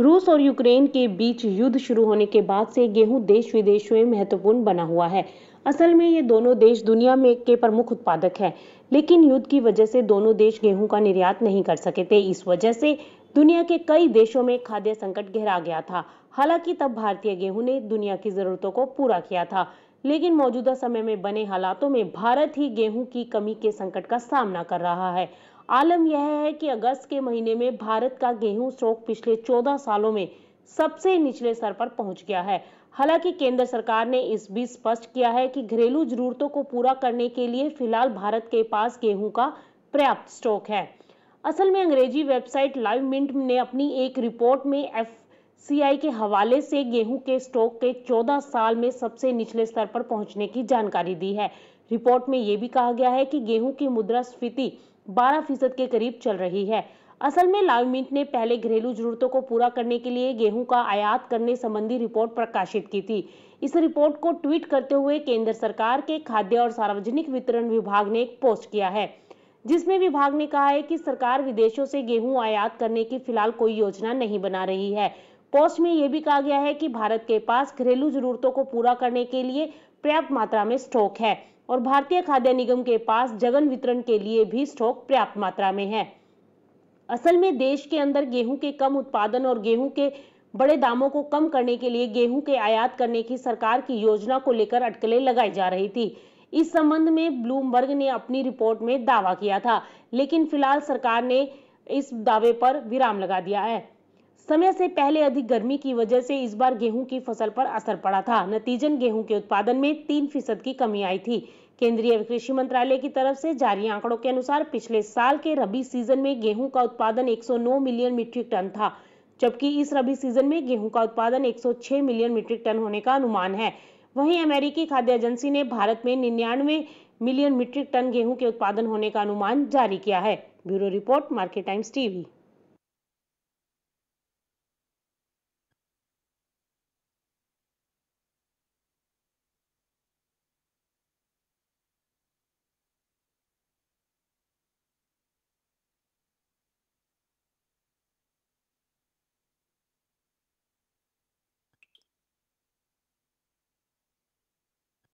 रूस और यूक्रेन के बीच युद्ध शुरू होने के बाद से गेहूं देश विदेश में महत्वपूर्ण बना हुआ है असल में ये दोनों देश दुनिया में के प्रमुख उत्पादक हैं लेकिन युद्ध की वजह से दोनों देश गेहूं का निर्यात नहीं कर सके थे इस वजह से दुनिया के कई देशों में खाद्य संकट गहरा गया था हालांकि तब भारतीय गेहूं ने दुनिया की जरूरतों को पूरा किया था लेकिन मौजूदा समय में बने हालातों में भारत ही गेहूं की कमी के संकट का सामना कर रहा है आलम यह है कि अगस्त के महीने में भारत का गेहूं स्टॉक पिछले 14 सालों में सबसे निचले स्तर पर पहुंच गया है हालांकि केंद्र सरकार ने इस बीच स्पष्ट किया है कि घरेलू जरूरतों को पूरा करने के लिए फिलहाल भारत के पास गेहूं का पर्याप्त स्टॉक है असल में अंग्रेजी वेबसाइट लाइव मिंट ने अपनी एक रिपोर्ट में एफ सीआई के हवाले से गेहूं के स्टॉक के 14 साल में सबसे निचले स्तर पर पहुंचने की जानकारी दी है रिपोर्ट में यह भी कहा गया है कि गेहूं की मुद्रास्फीति बारह फीसद के करीब चल रही है असल में लाइव मिंट ने पहले घरेलू जरूरतों को पूरा करने के लिए गेहूं का आयात करने संबंधी रिपोर्ट प्रकाशित की थी इस रिपोर्ट को ट्वीट करते हुए केंद्र सरकार के खाद्य और सार्वजनिक वितरण विभाग ने एक पोस्ट किया है जिसमें विभाग ने कहा है कि सरकार विदेशों से गेहूं आयात करने की फिलहाल कोई योजना नहीं बना रही है पोस्ट में यह भी कहा गया है कि भारत के पास घरेलू जरूरतों को पूरा करने के लिए पर्याप्त मात्रा में स्टॉक है और भारतीय खाद्य निगम के पास जगन वितरण के लिए भी स्टॉक पर्याप्त मात्रा में है असल में देश के अंदर गेहूं के कम उत्पादन और गेहूं के बड़े दामों को कम करने के लिए गेहूं के आयात करने की सरकार की योजना को लेकर अटकलें लगाई जा रही थी इस संबंध में ब्लूमबर्ग ने अपनी रिपोर्ट में दावा किया था लेकिन फिलहाल सरकार ने इस दावे पर विराम लगा दिया है समय से पहले अधिक गर्मी की वजह से इस बार गेहूं की फसल पर असर पड़ा था नतीजन गेहूं के उत्पादन में तीन फीसद की कमी आई थी केंद्रीय कृषि मंत्रालय की तरफ से जारी आंकड़ों के अनुसार पिछले साल के रबी सीजन में गेहूं का उत्पादन 109 मिलियन मीट्रिक टन था जबकि इस रबी सीजन में गेहूं का उत्पादन 106 मिलियन मीट्रिक टन होने का अनुमान है वहीं अमेरिकी खाद्य एजेंसी ने भारत में निन्यानवे मिलियन मीट्रिक टन गेहूं के उत्पादन होने का अनुमान जारी किया है bureau report Market Times TV